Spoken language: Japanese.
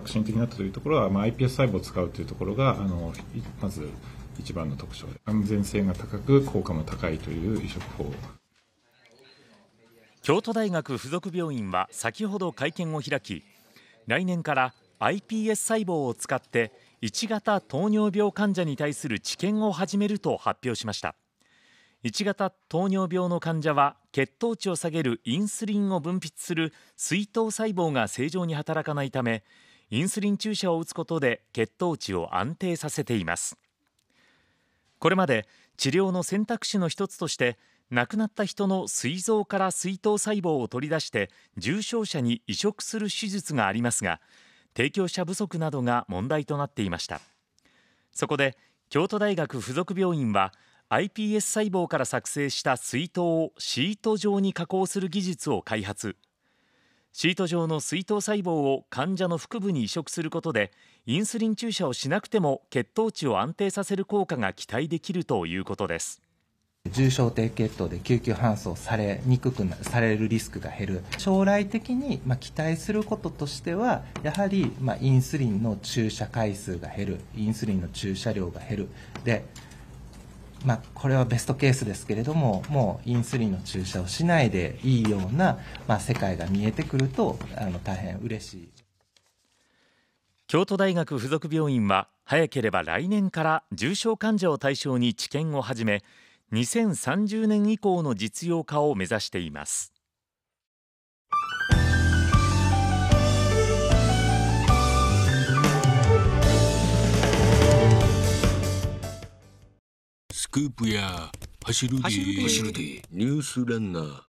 革新的になったというところは、まあ、iPS 細胞を使うというところが、あのまず一番の特徴で、安全性が高く、効果も高いという移植法。京都大学附属病院は先ほど会見を開き、来年から iPS 細胞を使って1型糖尿病患者に対する治験を始めると発表しました1型糖尿病の患者は血糖値を下げるインスリンを分泌する水糖細胞が正常に働かないためインスリン注射を打つことで血糖値を安定させていますこれまで治療の選択肢の一つとして亡くなった人の膵臓から膵頭細胞を取り出して重症者に移植する手術がありますが提供者不足などが問題となっていましたそこで京都大学附属病院は iPS 細胞から作成した膵頭をシート状に加工する技術を開発シート状の水筒細胞を患者の腹部に移植することでインスリン注射をしなくても血糖値を安定させる効果が期待できるということです重症低血糖で救急搬送されにくくなされるリスクが減る将来的に、まあ、期待することとしてはやはり、まあ、インスリンの注射回数が減るインスリンの注射量が減るでまあ、これはベストケースですけれどももうインスリンの注射をしないでいいような、まあ、世界が見えてくるとあの大変嬉しい京都大学附属病院は早ければ来年から重症患者を対象に治験を始め2030年以降の実用化を目指しています。スクープや走るでニュースランナー